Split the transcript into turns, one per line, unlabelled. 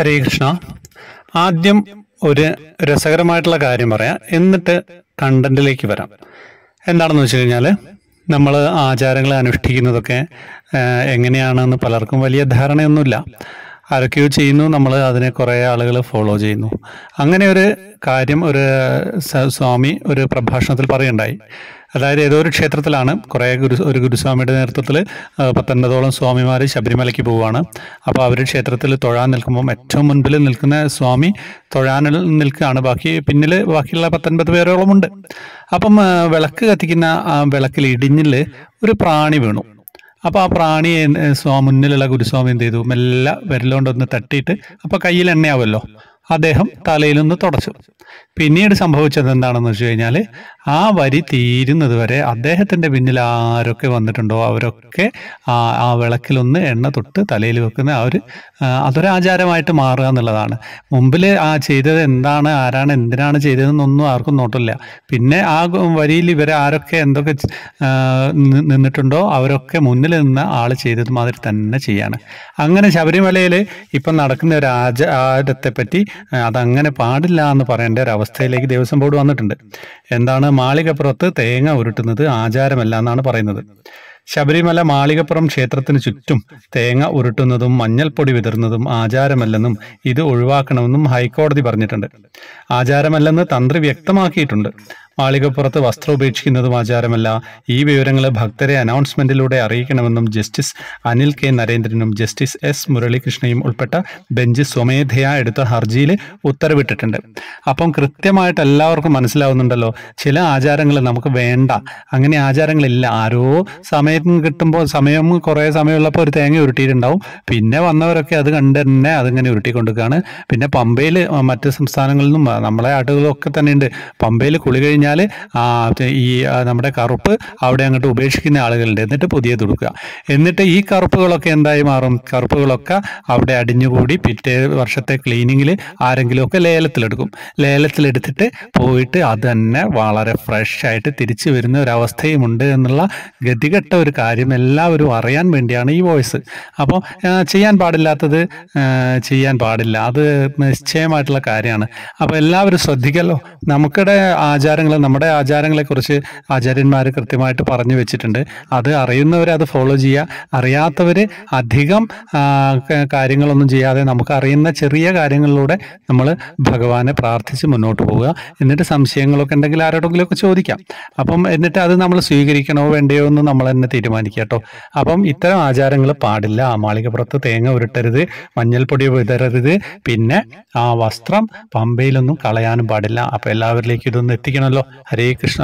ഹരേ കൃഷ്ണ ആദ്യം ഒരു രസകരമായിട്ടുള്ള കാര്യം പറയാം എന്നിട്ട് കണ്ടന്റിലേക്ക് വരാം എന്താണെന്ന് വെച്ച് കഴിഞ്ഞാൽ നമ്മൾ ആചാരങ്ങളെ അനുഷ്ഠിക്കുന്നതൊക്കെ എങ്ങനെയാണെന്ന് പലർക്കും വലിയ ധാരണയൊന്നുമില്ല ആരൊക്കെയോ ചെയ്യുന്നു നമ്മൾ അതിനെ കുറേ ആളുകൾ ഫോളോ ചെയ്യുന്നു അങ്ങനെ ഒരു കാര്യം ഒരു സ്വാമി ഒരു പ്രഭാഷണത്തിൽ പറയുണ്ടായി അതായത് ഏതോ ഒരു ക്ഷേത്രത്തിലാണ് കുറേ ഗുരു ഒരു ഗുരുസ്വാമിയുടെ നേതൃത്വത്തിൽ പത്തൊൻപതോളം സ്വാമിമാർ ശബരിമലയ്ക്ക് പോവുകയാണ് അപ്പോൾ അവർ ക്ഷേത്രത്തിൽ തൊഴാൻ നിൽക്കുമ്പം ഏറ്റവും മുൻപിൽ നിൽക്കുന്ന സ്വാമി തൊഴാനിൽ നിൽക്കുകയാണ് ബാക്കി പിന്നിൽ ബാക്കിയുള്ള പത്തൊൻപത് പേരോളമുണ്ട് അപ്പം വിളക്ക് കത്തിക്കുന്ന വിളക്കിൽ ഇടിഞ്ഞിൽ ഒരു പ്രാണി വീണു അപ്പോൾ ആ പ്രാണി സ്വാ മുന്നിലുള്ള ഗുരുസ്വാമി എന്ത് ചെയ്തു മെല്ലെ വിരലുകൊണ്ടൊന്ന് തട്ടിയിട്ട് അപ്പോൾ കയ്യിൽ എണ്ണയാവുമല്ലോ അദ്ദേഹം തലയിലൊന്ന് തുടച്ചു പിന്നീട് സംഭവിച്ചത് എന്താണെന്ന് വെച്ച് കഴിഞ്ഞാൽ ആ വരി തീരുന്നത് വരെ അദ്ദേഹത്തിൻ്റെ പിന്നിൽ ആരൊക്കെ വന്നിട്ടുണ്ടോ അവരൊക്കെ ആ ആ വിളക്കിലൊന്ന് എണ്ണ തൊട്ട് തലയിൽ വെക്കുന്ന ആ ഒരു അതൊരു ആചാരമായിട്ട് മാറുക എന്നുള്ളതാണ് മുമ്പിൽ ആ ചെയ്തത് എന്താണ് ആരാണ് എന്തിനാണ് ചെയ്തതെന്നൊന്നും ആർക്കും നോട്ടില്ല പിന്നെ ആ വരിയിൽ ഇവരെ ആരൊക്കെ എന്തൊക്കെ നിന്നിട്ടുണ്ടോ അവരൊക്കെ മുന്നിൽ നിന്ന് ആൾ ചെയ്തത് മാതിരി തന്നെ ചെയ്യാണ് അങ്ങനെ ശബരിമലയിൽ ഇപ്പം നടക്കുന്ന ഒരു ആചാരത്തെപ്പറ്റി അതങ്ങനെ പാടില്ല എന്ന് പറയേണ്ട ഒരു അവസ്ഥയിലേക്ക് ദേവസ്വം ബോർഡ് വന്നിട്ടുണ്ട് എന്താണ് മാളികപ്പുറത്ത് തേങ്ങ ഉരുട്ടുന്നത് ആചാരമല്ല എന്നാണ് പറയുന്നത് ശബരിമല മാളികപ്പുറം ക്ഷേത്രത്തിന് ചുറ്റും തേങ്ങ ഉരുട്ടുന്നതും മഞ്ഞൾപ്പൊടി വിതറുന്നതും ആചാരമല്ലെന്നും ഇത് ഒഴിവാക്കണമെന്നും ഹൈക്കോടതി പറഞ്ഞിട്ടുണ്ട് ആചാരമല്ലെന്ന് തന്ത്രി വ്യക്തമാക്കിയിട്ടുണ്ട് മാളികപ്പുറത്ത് വസ്ത്രം ഉപേക്ഷിക്കുന്നതും ആചാരമല്ല ഈ വിവരങ്ങൾ ഭക്തരെ അനൗൺസ്മെന്റിലൂടെ അറിയിക്കണമെന്നും ജസ്റ്റിസ് അനിൽ കെ നരേന്ദ്രനും ജസ്റ്റിസ് എസ് മുരളീകൃഷ്ണയും ഉൾപ്പെട്ട ബെഞ്ച് സ്വമേധയാ എടുത്ത ഹർജിയിൽ ഉത്തരവിട്ടിട്ടുണ്ട് അപ്പം കൃത്യമായിട്ട് എല്ലാവർക്കും മനസ്സിലാവുന്നുണ്ടല്ലോ ചില ആചാരങ്ങൾ നമുക്ക് വേണ്ട അങ്ങനെ ആചാരങ്ങളില്ല ആരോ സമയം കിട്ടുമ്പോൾ സമയം കുറേ സമയമുള്ളപ്പോൾ ഒരു തേങ്ങ ഉരുട്ടിയിട്ടുണ്ടാവും പിന്നെ വന്നവരൊക്കെ അത് കണ്ട് തന്നെ അതിങ്ങനെ ഉരുട്ടിക്കൊണ്ടിരിക്കുകയാണ് പിന്നെ പമ്പയിൽ മറ്റ് സംസ്ഥാനങ്ങളിൽ നിന്നും നമ്മളെ ആട്ടുകളൊക്കെ തന്നെയുണ്ട് പമ്പയിൽ കുളി കഴിഞ്ഞാൽ കഴിഞ്ഞാൽ ഈ നമ്മുടെ കറുപ്പ് അവിടെ അങ്ങോട്ട് ഉപേക്ഷിക്കുന്ന ആളുകളുണ്ട് എന്നിട്ട് പുതിയത് കൊടുക്കുക എന്നിട്ട് ഈ കറുപ്പുകളൊക്കെ എന്തായി മാറും കറുപ്പുകളൊക്കെ അവിടെ അടിഞ്ഞുകൂടി പിറ്റേ വർഷത്തെ ക്ലീനിങ്ങിൽ ആരെങ്കിലുമൊക്കെ ലേലത്തിലെടുക്കും ലേലത്തിലെടുത്തിട്ട് പോയിട്ട് അത് തന്നെ വളരെ ഫ്രഷ് ആയിട്ട് തിരിച്ചു വരുന്ന ഒരവസ്ഥയും ഉണ്ട് എന്നുള്ള ഗതികെട്ട ഒരു കാര്യം എല്ലാവരും അറിയാൻ വേണ്ടിയാണ് ഈ വോയിസ് അപ്പോൾ ചെയ്യാൻ പാടില്ലാത്തത് ചെയ്യാൻ പാടില്ല അത് നിശ്ചയമായിട്ടുള്ള കാര്യമാണ് അപ്പോൾ എല്ലാവരും ശ്രദ്ധിക്കല്ലോ നമുക്കിടെ ആചാരങ്ങൾ നമ്മുടെ ആചാരങ്ങളെക്കുറിച്ച് ആചാര്യന്മാർ കൃത്യമായിട്ട് പറഞ്ഞു വെച്ചിട്ടുണ്ട് അത് അറിയുന്നവർ അത് ഫോളോ ചെയ്യുക അറിയാത്തവർ അധികം കാര്യങ്ങളൊന്നും ചെയ്യാതെ നമുക്ക് അറിയുന്ന ചെറിയ കാര്യങ്ങളിലൂടെ നമ്മൾ ഭഗവാനെ പ്രാർത്ഥിച്ച് മുന്നോട്ട് പോവുക എന്നിട്ട് സംശയങ്ങളൊക്കെ ഉണ്ടെങ്കിൽ ആരോടെങ്കിലുമൊക്കെ ചോദിക്കാം അപ്പം എന്നിട്ട് അത് നമ്മൾ സ്വീകരിക്കണോ വേണ്ടയോ എന്ന് നമ്മൾ തന്നെ തീരുമാനിക്കുക കേട്ടോ അപ്പം ഇത്തരം ആചാരങ്ങൾ പാടില്ല മാളികപ്പുറത്ത് തേങ്ങ ഉരുട്ടരുത് മഞ്ഞൾപ്പൊടി വിതരരുത് പിന്നെ ആ വസ്ത്രം പമ്പയിലൊന്നും കളയാനും പാടില്ല അപ്പം എല്ലാവരിലേക്കും ഇതൊന്നും എത്തിക്കണമല്ലോ ഹരേ കൃഷ്ണ